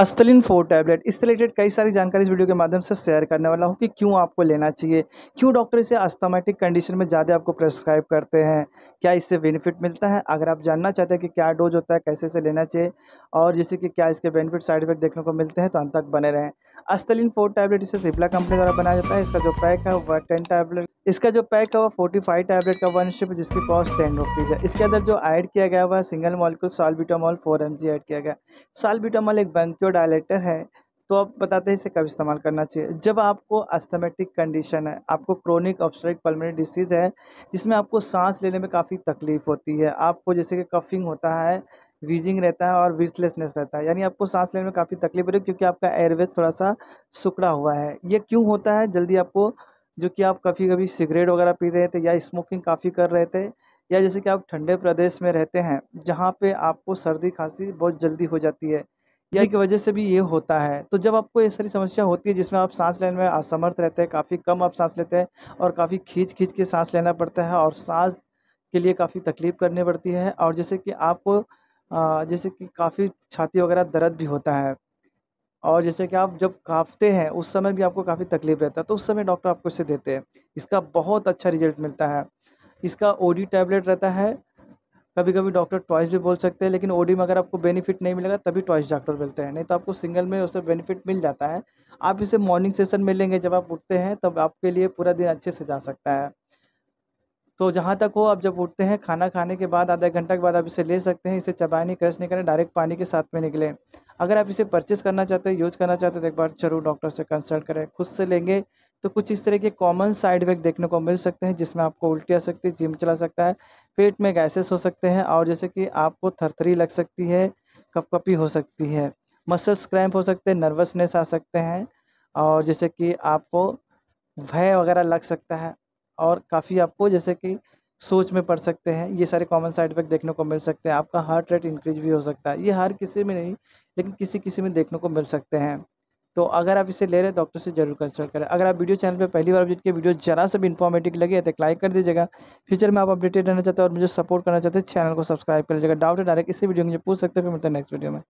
अस्तलिन four tablet इससे related कई सारी जानकारी इस वीडियो के माध्यम से शेयर करने वाला हूँ कि क्यों आपको लेना चाहिए क्यों डॉक्टर इसे अस्थमेटिक कंडीशन में ज़्यादा आपको प्रेस्क्राइब करते हैं क्या इससे बेनिफिट मिलता है अगर आप जानना चाहते हैं कि क्या डोज होता है कैसे इसे लेना चाहिए और जैसे कि क्या इसके बेनिफिट साइड इफेक्ट देखने को मिलते हैं तो अंत तक बने रहें अस्तलिन फोर टैबलेट इसे सिपला कंपनी द्वारा बनाया जाता है इसका जो पैक है वह टेन टैबलेट इसका जो पैक है वो फोर्टी फाइव टैबलेट का वन शिप जिसकी कॉस्ट टेन रुपीज़ है इसके अंदर जो ऐड किया गया हुआ single single molecule salbutamol four M add किया गया सालबीटामॉल एक बैंक्यो डायलेटर है तो आप बताते हैं इसे कब इस्तेमाल करना चाहिए जब आपको अस्थमेटिक कंडीशन है आपको क्रोनिक ऑब्स्ट्रिक पलमरी डिसीज़ है जिसमें आपको सांस लेने में काफ़ी तकलीफ होती है आपको जैसे कि कफिंग होता है वीजिंग रहता है और विजलेसनेस रहता है यानी आपको सांस लेने में काफ़ी तकलीफ हो रही है क्योंकि आपका एयरवेज थोड़ा सा सुकड़ा हुआ है ये क्यों होता है जल्दी आपको जो कि आप कभी कभी सिगरेट वगैरह पी रहे थे या स्मोकिंग काफ़ी कर रहे थे या जैसे कि आप ठंडे प्रदेश में रहते हैं जहाँ पे आपको सर्दी खांसी बहुत जल्दी हो जाती है या की वजह से भी ये होता है तो जब आपको ये सारी समस्या होती है जिसमें आप सांस लेने में असमर्थ रहते हैं काफ़ी कम आप सांस लेते हैं और काफ़ी खींच खींच के सांस लेना पड़ता है और सांस के लिए काफ़ी तकलीफ़ करनी पड़ती है और जैसे कि आपको जैसे कि काफ़ी छाती वगैरह दर्द भी होता है और जैसे कि आप जब काँपते हैं उस समय भी आपको काफ़ी तकलीफ रहता है तो उस समय डॉक्टर आपको इसे देते हैं इसका बहुत अच्छा रिजल्ट मिलता है इसका ओडी टैबलेट रहता है कभी कभी डॉक्टर ट्वाइस भी बोल सकते हैं लेकिन ओडी में अगर आपको बेनिफिट नहीं मिलेगा तभी ट्वाइस डॉक्टर बोलते हैं नहीं तो आपको सिंगल में उससे बेनिफिट मिल जाता है आप इसे मॉर्निंग सेशन में लेंगे जब आप उठते हैं तब आपके लिए पूरा दिन अच्छे से जा सकता है तो जहाँ तक हो आप जब उठते हैं खाना खाने के बाद आधा घंटा के बाद आप इसे ले सकते हैं इसे चबाए नहीं क्रश नहीं करें डायरेक्ट पानी के साथ में निकलें अगर आप इसे परचेस करना चाहते हैं यूज करना चाहते हैं तो एक बार जरूर डॉक्टर से कंसल्ट करें खुद से लेंगे तो कुछ इस तरह के कॉमन साइड इफेक्ट देखने को मिल सकते हैं जिसमें आपको उल्टी आ सकती है जिम चला सकता है पेट में गैसेस हो सकते हैं और जैसे कि आपको थरथरी लग सकती है कपकपी हो सकती है मसल्स क्रैम्प हो सकते हैं नर्वसनेस आ सकते हैं और जैसे कि आपको भय वगैरह लग सकता है और काफ़ी आपको जैसे कि सोच में पड़ सकते हैं ये सारे कॉमन साइड इफेक्ट देखने को मिल सकते हैं आपका हार्ट रेट इंक्रीज भी हो सकता है ये हर किसी में नहीं लेकिन किसी किसी में देखने को मिल सकते हैं तो अगर आप इसे ले रहे हैं डॉक्टर से जरूर कंसल्ट करें अगर आप वीडियो चैनल पर पहली बार के वीडियो जरा से भी इन्फॉर्मेटिव लगे तो लाइक कर दीजिएगा फ्यूचर में आप अपडेटेड रहना चाहते हैं और मुझे सपोर्ट करना चाहते हैं चैनल को सब्सक्राइब कर लीजिएगा डाउट है डायरेक्ट इसी वीडियो मुझे पूछ सकते हैं फिर मिलते हैं नेक्स्ट वीडियो में